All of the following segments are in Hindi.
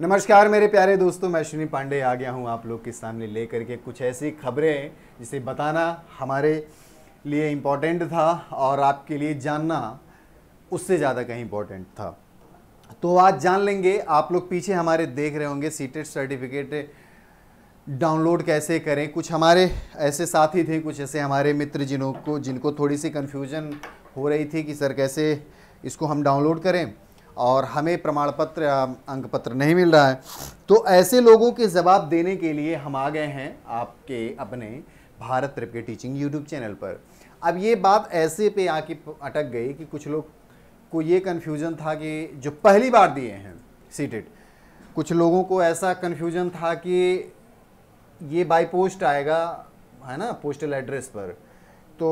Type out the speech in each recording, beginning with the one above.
नमस्कार मेरे प्यारे दोस्तों मैं अश्विनी पांडे आ गया हूँ आप लोग के सामने ले के कुछ ऐसी खबरें जिसे बताना हमारे लिए इम्पोर्टेंट था और आपके लिए जानना उससे ज़्यादा कहीं इम्पोर्टेंट था तो आज जान लेंगे आप लोग पीछे हमारे देख रहे होंगे सीटेट सर्टिफिकेट डाउनलोड कैसे करें कुछ हमारे ऐसे साथी थे कुछ ऐसे हमारे मित्र जिन्हों को जिनको थोड़ी सी कन्फ्यूज़न हो रही थी कि सर कैसे इसको हम डाउनलोड करें और हमें प्रमाण पत्र या अंक पत्र नहीं मिल रहा है तो ऐसे लोगों के जवाब देने के लिए हम आ गए हैं आपके अपने भारत ट्रिप के टीचिंग यूट्यूब चैनल पर अब ये बात ऐसे पे आके अटक गई कि कुछ लोग को ये कन्फ्यूज़न था कि जो पहली बार दिए हैं सीटेट कुछ लोगों को ऐसा कन्फ्यूज़न था कि ये बाई पोस्ट आएगा है ना पोस्टल एड्रेस पर तो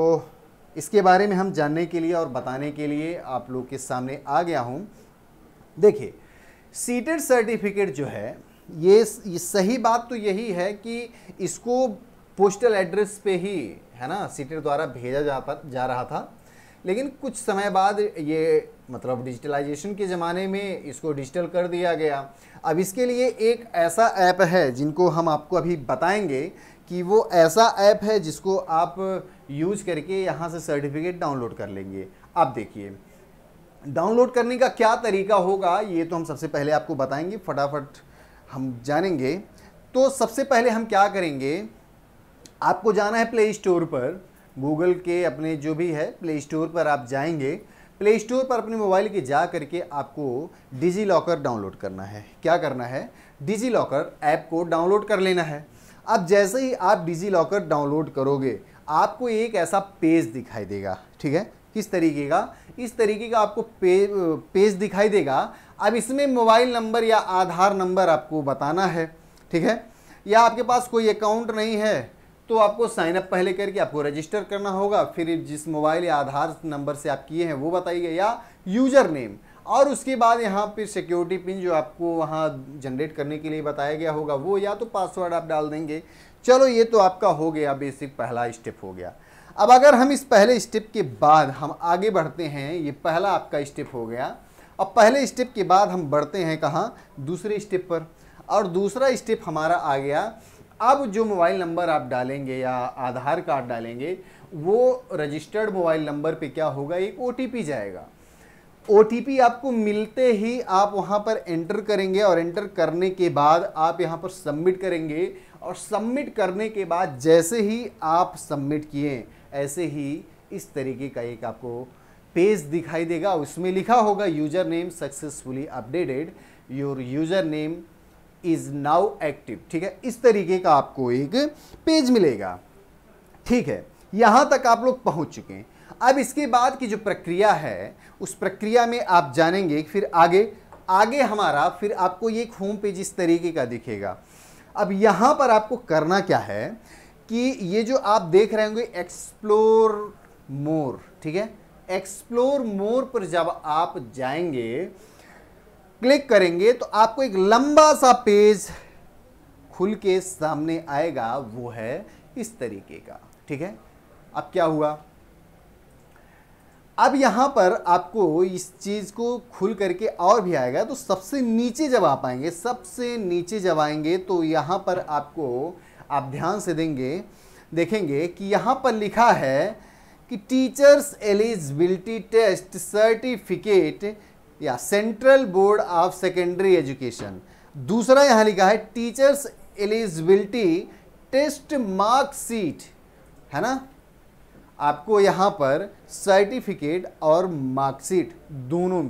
इसके बारे में हम जानने के लिए और बताने के लिए आप लोग के सामने आ गया हूँ देखिए सीटेड सर्टिफिकेट जो है ये, ये सही बात तो यही है कि इसको पोस्टल एड्रेस पे ही है ना सीटेड द्वारा भेजा जाता जा रहा था लेकिन कुछ समय बाद ये मतलब डिजिटलाइजेशन के ज़माने में इसको डिजिटल कर दिया गया अब इसके लिए एक ऐसा ऐप है जिनको हम आपको अभी बताएंगे कि वो ऐसा ऐप है जिसको आप यूज करके यहाँ से सर्टिफिकेट डाउनलोड कर लेंगे आप देखिए डाउनलोड करने का क्या तरीका होगा ये तो हम सबसे पहले आपको बताएंगे फटाफट हम जानेंगे तो सबसे पहले हम क्या करेंगे आपको जाना है प्ले स्टोर पर गूगल के अपने जो भी है प्ले स्टोर पर आप जाएंगे प्ले स्टोर पर अपने मोबाइल के जा करके आपको डिजी लॉकर डाउनलोड करना है क्या करना है डिजी लॉकर ऐप को डाउनलोड कर लेना है अब जैसे ही आप डिजी लॉकर डाउनलोड करोगे आपको एक ऐसा पेज दिखाई देगा ठीक है किस तरीके का इस तरीके का आपको पे, पेज दिखाई देगा अब इसमें मोबाइल नंबर या आधार नंबर आपको बताना है ठीक है या आपके पास कोई अकाउंट नहीं है तो आपको साइन अप पहले करके आपको रजिस्टर करना होगा फिर जिस मोबाइल या आधार नंबर से आप किए हैं वो बताइए या यूज़र नेम और उसके बाद यहाँ पर सिक्योरिटी पिन जो आपको वहाँ जनरेट करने के लिए बताया गया होगा वो या तो पासवर्ड आप डाल देंगे चलो ये तो आपका हो गया बेसिक पहला स्टेप हो गया अब अगर हम इस पहले स्टेप के बाद हम आगे बढ़ते हैं ये पहला आपका स्टेप हो गया अब पहले स्टेप के बाद हम बढ़ते हैं कहाँ दूसरे स्टेप पर और दूसरा स्टेप हमारा आ गया अब जो मोबाइल नंबर आप डालेंगे या आधार कार्ड डालेंगे वो रजिस्टर्ड मोबाइल नंबर पे क्या होगा एक ओ जाएगा ओ आपको मिलते ही आप वहाँ पर एंटर करेंगे और एंटर करने के बाद आप यहाँ पर सबमिट करेंगे और सबमिट करने के बाद जैसे ही आप सबमिट किए ऐसे ही इस तरीके का एक आपको पेज दिखाई देगा उसमें लिखा होगा user name successfully updated your user name is now active ठीक है इस तरीके का आपको एक पेज मिलेगा ठीक है यहाँ तक आप लोग पहुँच चुके हैं अब इसके बाद की जो प्रक्रिया है उस प्रक्रिया में आप जानेंगे फिर आगे आगे हमारा फिर आपको ये एक होम पेज इस तरीके का दिखेगा अब यहाँ पर आपको करना क्या है कि ये जो आप देख रहे होंगे एक्सप्लोर मोर ठीक है एक्सप्लोर मोर पर जब आप जाएंगे क्लिक करेंगे तो आपको एक लंबा सा पेज खुल के सामने आएगा वो है इस तरीके का ठीक है अब क्या हुआ अब यहां पर आपको इस चीज़ को खुल करके और भी आएगा तो सबसे नीचे जब आप आएंगे सबसे नीचे जब आएंगे तो यहां पर आपको आप ध्यान से देंगे देखेंगे कि यहाँ पर लिखा है कि टीचर्स एलिजिबिलिटी टेस्ट सर्टिफिकेट या central board of secondary education दूसरा यहाँ लिखा है टीचर्स एलिजिबिलिटी टेस्ट मार्कशीट है ना आपको यहाँ पर सर्टिफिकेट और मार्कशीट दोनों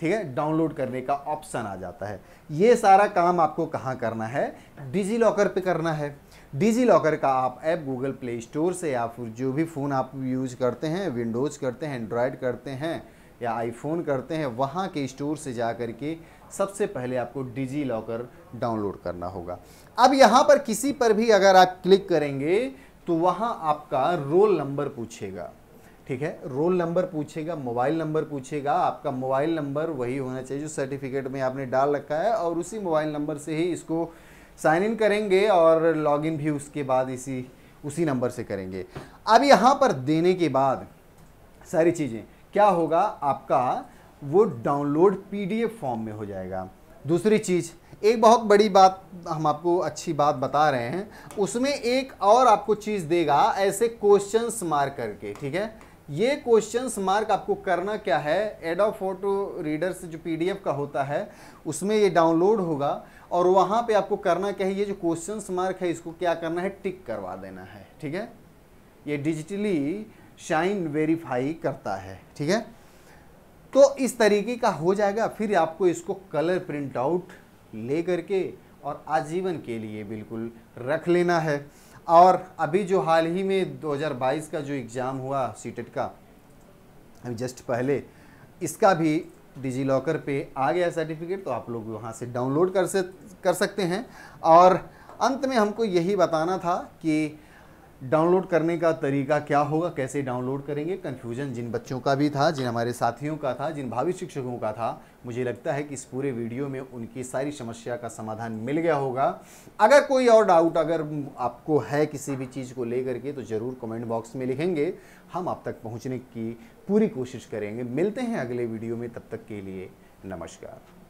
ठीक है डाउनलोड करने का ऑप्शन आ जाता है ये सारा काम आपको कहाँ करना है डिजी लॉकर पर करना है डिजी लॉकर का आप ऐप गूगल प्ले स्टोर से या फिर जो भी फ़ोन आप यूज करते हैं विंडोज़ करते हैं एंड्रॉयड करते हैं या आईफोन करते हैं वहाँ के स्टोर से जा कर के सबसे पहले आपको डिजी लॉकर डाउनलोड करना होगा अब यहाँ पर किसी पर भी अगर आप क्लिक करेंगे तो वहाँ आपका रोल नंबर पूछेगा ठीक है रोल नंबर पूछेगा मोबाइल नंबर पूछेगा आपका मोबाइल नंबर वही होना चाहिए जो सर्टिफिकेट में आपने डाल रखा है और उसी मोबाइल नंबर से ही इसको साइन इन करेंगे और लॉगिन भी उसके बाद इसी उसी नंबर से करेंगे अब यहाँ पर देने के बाद सारी चीज़ें क्या होगा आपका वो डाउनलोड पी फॉर्म में हो जाएगा दूसरी चीज़ एक बहुत बड़ी बात हम आपको अच्छी बात बता रहे हैं उसमें एक और आपको चीज़ देगा ऐसे क्वेश्चंस मार करके ठीक है ये क्वेश्चंस मार्क आपको करना क्या है एडो फोटो रीडर्स जो पीडीएफ का होता है उसमें ये डाउनलोड होगा और वहाँ पे आपको करना क्या है ये जो क्वेश्चंस मार्क है इसको क्या करना है टिक करवा देना है ठीक है ये डिजिटली शाइन वेरीफाई करता है ठीक है तो इस तरीके का हो जाएगा फिर आपको इसको कलर प्रिंट आउट ले करके और आजीवन के लिए बिल्कुल रख लेना है और अभी जो हाल ही में 2022 का जो एग्ज़ाम हुआ सीटेट e का अभी जस्ट पहले इसका भी डिजी लॉकर पे आ गया सर्टिफिकेट तो आप लोग वहाँ से डाउनलोड कर से कर सकते हैं और अंत में हमको यही बताना था कि डाउनलोड करने का तरीका क्या होगा कैसे डाउनलोड करेंगे कन्फ्यूजन जिन बच्चों का भी था जिन हमारे साथियों का था जिन भावी शिक्षकों का था मुझे लगता है कि इस पूरे वीडियो में उनकी सारी समस्या का समाधान मिल गया होगा अगर कोई और डाउट अगर आपको है किसी भी चीज़ को लेकर के तो ज़रूर कमेंट बॉक्स में लिखेंगे हम आप तक पहुँचने की पूरी कोशिश करेंगे मिलते हैं अगले वीडियो में तब तक के लिए नमस्कार